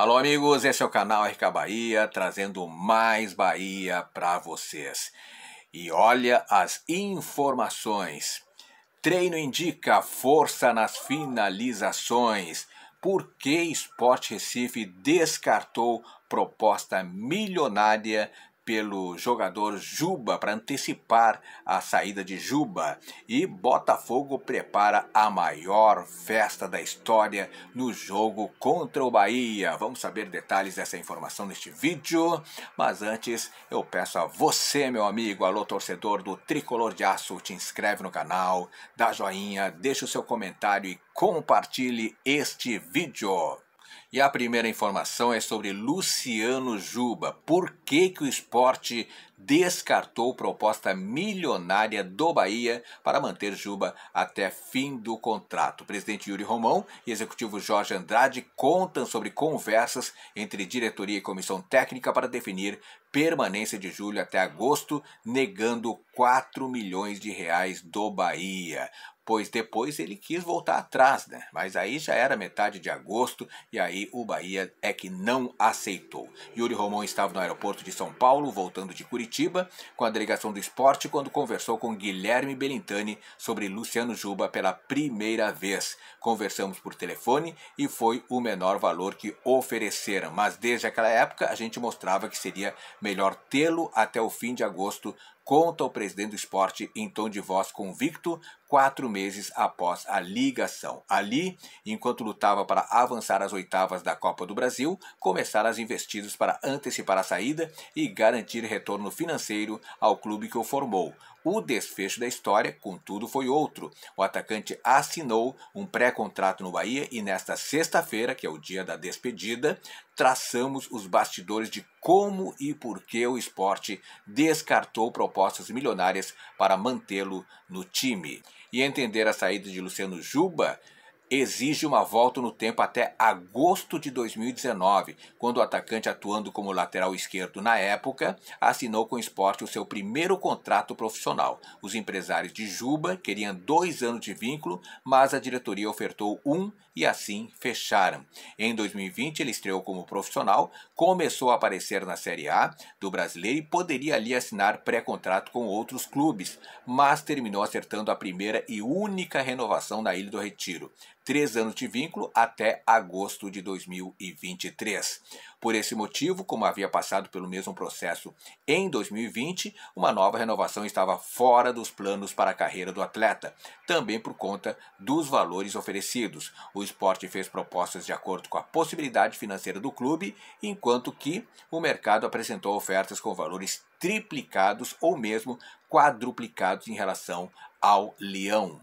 Alô, amigos, esse é o canal RK Bahia, trazendo mais Bahia para vocês. E olha as informações. Treino indica força nas finalizações. Por que Sport Recife descartou proposta milionária pelo jogador Juba para antecipar a saída de Juba e Botafogo prepara a maior festa da história no jogo contra o Bahia. Vamos saber detalhes dessa informação neste vídeo, mas antes eu peço a você, meu amigo, alô torcedor do Tricolor de Aço, te inscreve no canal, dá joinha, deixa o seu comentário e compartilhe este vídeo. E a primeira informação é sobre Luciano Juba. Por que, que o esporte descartou proposta milionária do Bahia para manter Juba até fim do contrato? O presidente Yuri Romão e executivo Jorge Andrade contam sobre conversas entre diretoria e comissão técnica para definir permanência de julho até agosto, negando 4 milhões de reais do Bahia pois depois ele quis voltar atrás, né? Mas aí já era metade de agosto e aí o Bahia é que não aceitou. Yuri Romão estava no aeroporto de São Paulo, voltando de Curitiba, com a delegação do esporte quando conversou com Guilherme Belintani sobre Luciano Juba pela primeira vez. Conversamos por telefone e foi o menor valor que ofereceram, mas desde aquela época a gente mostrava que seria melhor tê-lo até o fim de agosto, conta o presidente do esporte em tom de voz convicto, quatro meses meses após a ligação. Ali, enquanto lutava para avançar às oitavas da Copa do Brasil, começaram as investidas para antecipar a saída e garantir retorno financeiro ao clube que o formou. O desfecho da história, contudo, foi outro. O atacante assinou um pré-contrato no Bahia e nesta sexta-feira, que é o dia da despedida, traçamos os bastidores de como e por que o esporte descartou propostas milionárias para mantê-lo no time. E entender a saída de Luciano Juba exige uma volta no tempo até agosto de 2019, quando o atacante, atuando como lateral esquerdo na época, assinou com o esporte o seu primeiro contrato profissional. Os empresários de Juba queriam dois anos de vínculo, mas a diretoria ofertou um e assim fecharam. Em 2020, ele estreou como profissional, começou a aparecer na Série A do brasileiro e poderia ali assinar pré-contrato com outros clubes, mas terminou acertando a primeira e única renovação na Ilha do Retiro três anos de vínculo até agosto de 2023. Por esse motivo, como havia passado pelo mesmo processo em 2020, uma nova renovação estava fora dos planos para a carreira do atleta, também por conta dos valores oferecidos. O esporte fez propostas de acordo com a possibilidade financeira do clube, enquanto que o mercado apresentou ofertas com valores triplicados ou mesmo quadruplicados em relação ao Leão.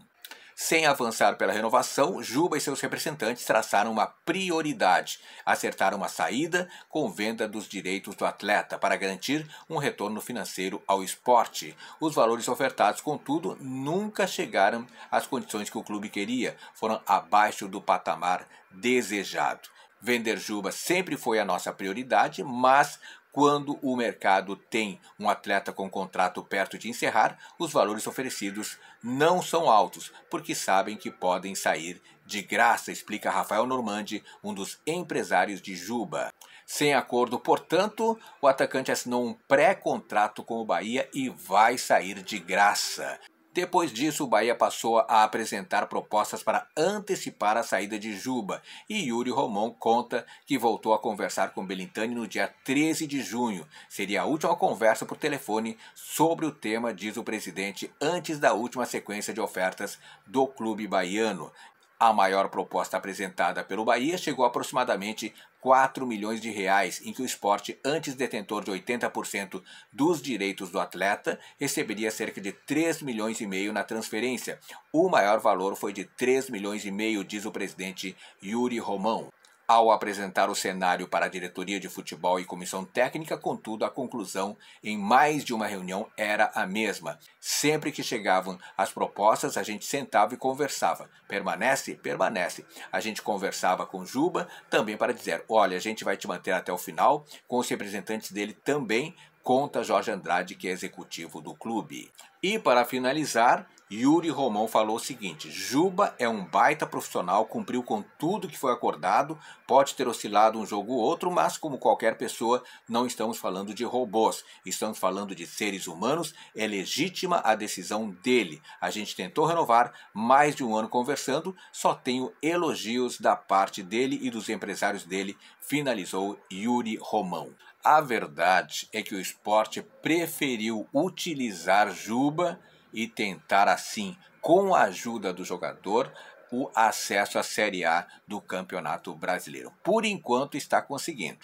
Sem avançar pela renovação, Juba e seus representantes traçaram uma prioridade: acertar uma saída com venda dos direitos do atleta para garantir um retorno financeiro ao esporte. Os valores ofertados, contudo, nunca chegaram às condições que o clube queria, foram abaixo do patamar desejado. Vender Juba sempre foi a nossa prioridade, mas quando o mercado tem um atleta com contrato perto de encerrar, os valores oferecidos não são altos, porque sabem que podem sair de graça, explica Rafael Normandi, um dos empresários de Juba. Sem acordo, portanto, o atacante assinou um pré-contrato com o Bahia e vai sair de graça. Depois disso, o Bahia passou a apresentar propostas para antecipar a saída de Juba e Yuri Romão conta que voltou a conversar com Belintani no dia 13 de junho. Seria a última conversa por telefone sobre o tema, diz o presidente, antes da última sequência de ofertas do clube baiano. A maior proposta apresentada pelo Bahia chegou a aproximadamente 4 milhões de reais, em que o esporte, antes detentor de 80% dos direitos do atleta, receberia cerca de 3 milhões e meio na transferência. O maior valor foi de 3 milhões e meio, diz o presidente Yuri Romão. Ao apresentar o cenário para a diretoria de futebol e comissão técnica, contudo, a conclusão em mais de uma reunião era a mesma. Sempre que chegavam as propostas, a gente sentava e conversava. Permanece? Permanece. A gente conversava com Juba também para dizer: olha, a gente vai te manter até o final, com os representantes dele também, conta Jorge Andrade, que é executivo do clube. E para finalizar, Yuri Romão falou o seguinte: Juba é um baita profissional, cumpriu com tudo que foi acordado, pode ter oscilado um jogo ou outro, mas como qualquer pessoa, não estamos falando de robôs, estamos falando de seres humanos. É legítima a decisão dele. A gente tentou renovar, mais de um ano conversando, só tenho elogios da parte dele e dos empresários dele, finalizou Yuri Romão. A verdade é que o esporte preferiu utilizar Juba e tentar assim, com a ajuda do jogador, o acesso à Série A do Campeonato Brasileiro. Por enquanto está conseguindo.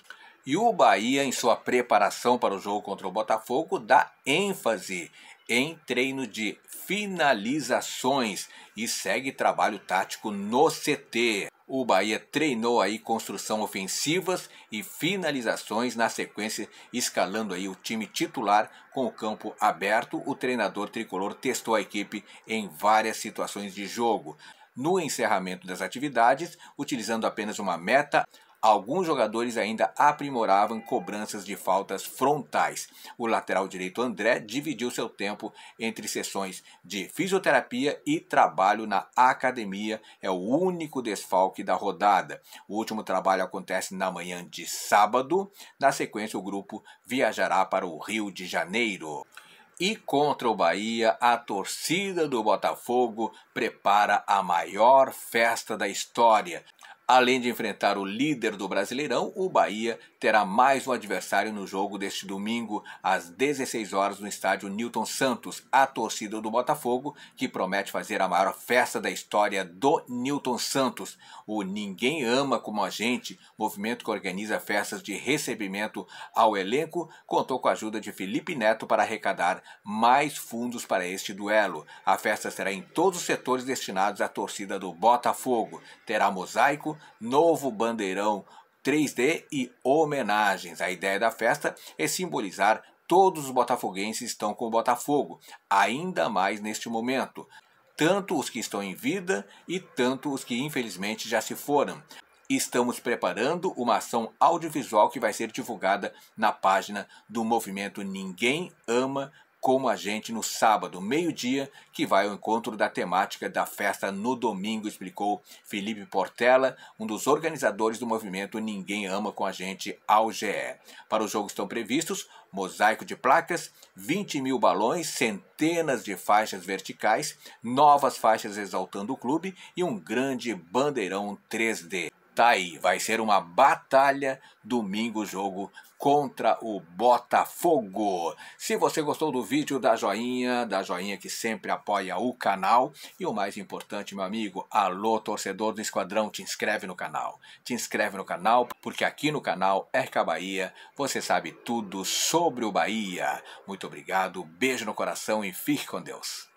E o Bahia, em sua preparação para o jogo contra o Botafogo, dá ênfase em treino de finalizações e segue trabalho tático no CT o Bahia treinou aí construção ofensivas e finalizações na sequência, escalando aí o time titular com o campo aberto. O treinador tricolor testou a equipe em várias situações de jogo. No encerramento das atividades, utilizando apenas uma meta, Alguns jogadores ainda aprimoravam cobranças de faltas frontais. O lateral direito André dividiu seu tempo entre sessões de fisioterapia e trabalho na academia. É o único desfalque da rodada. O último trabalho acontece na manhã de sábado. Na sequência, o grupo viajará para o Rio de Janeiro. E contra o Bahia, a torcida do Botafogo prepara a maior festa da história. Além de enfrentar o líder do Brasileirão, o Bahia terá mais um adversário no jogo deste domingo às 16 horas no estádio Newton Santos, a torcida do Botafogo, que promete fazer a maior festa da história do Newton Santos. O Ninguém Ama Como a Gente, movimento que organiza festas de recebimento ao elenco, contou com a ajuda de Felipe Neto para arrecadar mais fundos para este duelo. A festa será em todos os setores destinados à torcida do Botafogo. Terá mosaico novo bandeirão 3D e homenagens. A ideia da festa é simbolizar todos os botafoguenses estão com o Botafogo, ainda mais neste momento. Tanto os que estão em vida e tanto os que infelizmente já se foram. Estamos preparando uma ação audiovisual que vai ser divulgada na página do movimento Ninguém Ama como a gente no sábado, meio-dia, que vai ao encontro da temática da festa no domingo, explicou Felipe Portela, um dos organizadores do movimento Ninguém Ama com a Gente ao GE. Para o jogo estão previstos mosaico de placas, 20 mil balões, centenas de faixas verticais, novas faixas exaltando o clube e um grande bandeirão 3D tá aí. Vai ser uma batalha domingo jogo contra o Botafogo. Se você gostou do vídeo, dá joinha, dá joinha que sempre apoia o canal. E o mais importante, meu amigo, alô torcedor do Esquadrão, te inscreve no canal. Te inscreve no canal, porque aqui no canal Erca Bahia, você sabe tudo sobre o Bahia. Muito obrigado, beijo no coração e fique com Deus.